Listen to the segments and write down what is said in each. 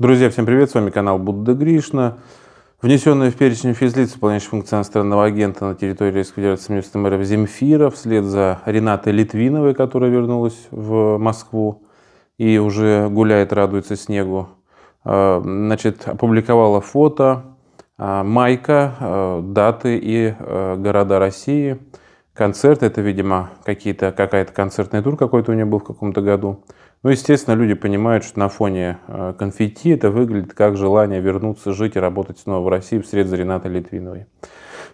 Друзья, всем привет, с вами канал Будда Гришна. Внесенная в перечень физлиц, выполняющих функции иностранного агента на территории Российской Федерации Министерства мэров Земфира, вслед за Ренатой Литвиновой, которая вернулась в Москву и уже гуляет, радуется снегу, а, значит, опубликовала фото а, майка, а, даты и города России – концерт, это, видимо, какие-то, какая-то концертный тур какой-то у нее был в каком-то году. Ну, естественно, люди понимают, что на фоне э, конфетти это выглядит как желание вернуться, жить и работать снова в России вслед за Ренатой Литвиновой.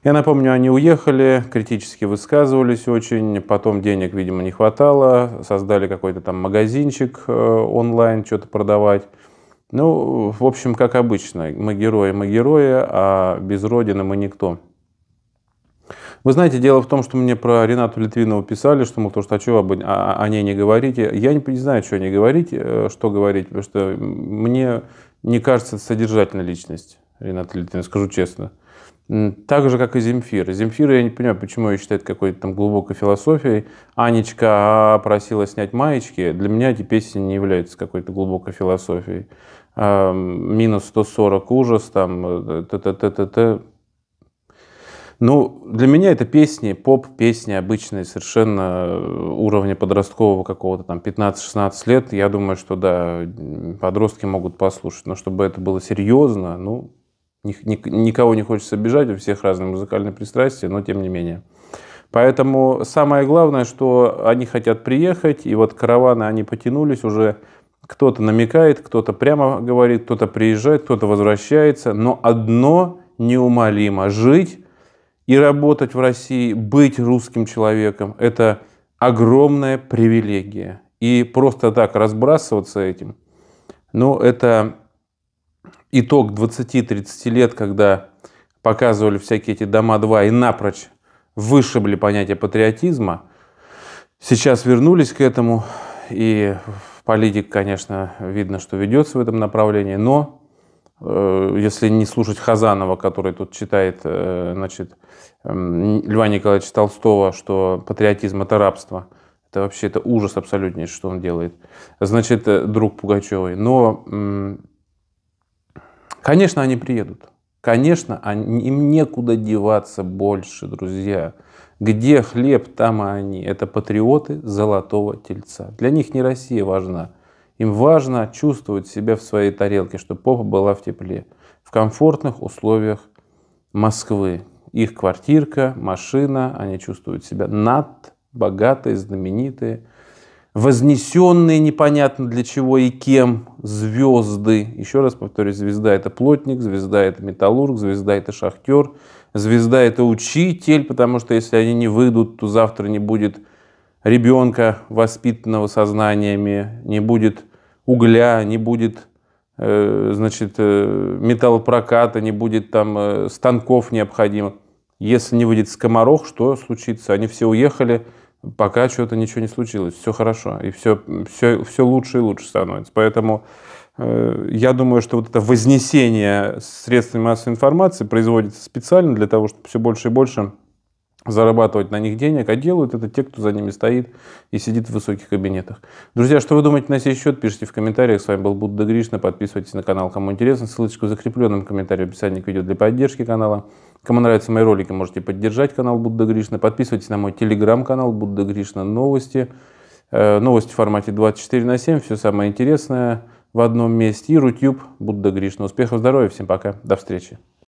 Я напомню, они уехали, критически высказывались очень, потом денег, видимо, не хватало, создали какой-то там магазинчик э, онлайн, что-то продавать. Ну, в общем, как обычно, мы герои, мы герои, а без родины мы никто. Вы знаете, дело в том, что мне про Ренату Литвинову писали, что, мол, то, что а что об, о, о ней не говорите. Я не, не знаю, что не говорить, э, что говорить, потому что мне не кажется это содержательной личность Рената Литвинова, скажу честно. Так же, как и Земфир. Земфир, я не понимаю, почему ее считают какой-то там глубокой философией. Анечка а, а, просила снять маечки. Для меня эти песни не являются какой-то глубокой философией. Минус 140 ужас, там, т-т-т-т-т. Э, ну, для меня это песни, поп-песни обычные, совершенно э, уровня подросткового какого-то, там, 15-16 лет. Я думаю, что, да, подростки могут послушать. Но чтобы это было серьезно, ну, никого не хочется обижать, у всех разные музыкальные пристрастия, но тем не менее. Поэтому самое главное, что они хотят приехать, и вот караваны, они потянулись уже, кто-то намекает, кто-то прямо говорит, кто-то приезжает, кто-то возвращается, но одно неумолимо – жить и работать в России, быть русским человеком – это огромная привилегия. И просто так разбрасываться этим, ну, это итог 20-30 лет, когда показывали всякие эти дома-2 и напрочь вышибли понятие патриотизма. Сейчас вернулись к этому, и политик, конечно, видно, что ведется в этом направлении, но Э, если не слушать Хазанова, который тут читает, э, значит, эм, Льва Николаевича Толстого, что патриотизм – это рабство. Это вообще это ужас абсолютнейший, что он делает. Значит, э, друг Пугачевой. Но, конечно, они приедут. Конечно, они, им некуда деваться больше, друзья. Где хлеб, там и они. Это патриоты золотого тельца. Для них не Россия важна – им важно чувствовать себя в своей тарелке, чтобы попа была в тепле, в комфортных условиях Москвы. Их квартирка, машина, они чувствуют себя над, богатые, знаменитые, вознесенные непонятно для чего и кем звезды. Еще раз повторюсь, звезда это плотник, звезда это металлург, звезда это шахтер, звезда это учитель, потому что если они не выйдут, то завтра не будет ребенка, воспитанного сознаниями не будет угля, не будет э, значит, э, металлопроката, не будет там э, станков необходимо. Если не выйдет скоморох, что случится? Они все уехали, пока что-то ничего не случилось, все хорошо, и все, все, все лучше и лучше становится. Поэтому я думаю, что вот это вознесение средствами массовой информации производится специально для того, чтобы все больше и больше зарабатывать на них денег, а делают это те, кто за ними стоит и сидит в высоких кабинетах. Друзья, что вы думаете на сей счет, пишите в комментариях. С вами был Будда Гришна. Подписывайтесь на канал, кому интересно. Ссылочку в закрепленном комментарии в описании к видео для поддержки канала. Кому нравятся мои ролики, можете поддержать канал Будда Гришна. Подписывайтесь на мой телеграм-канал Будда Гришна Новости. Э, новости в формате 24 на 7. Все самое интересное в одном месте. И Рутюб Будда Гришна. Успехов, здоровья. Всем пока. До встречи.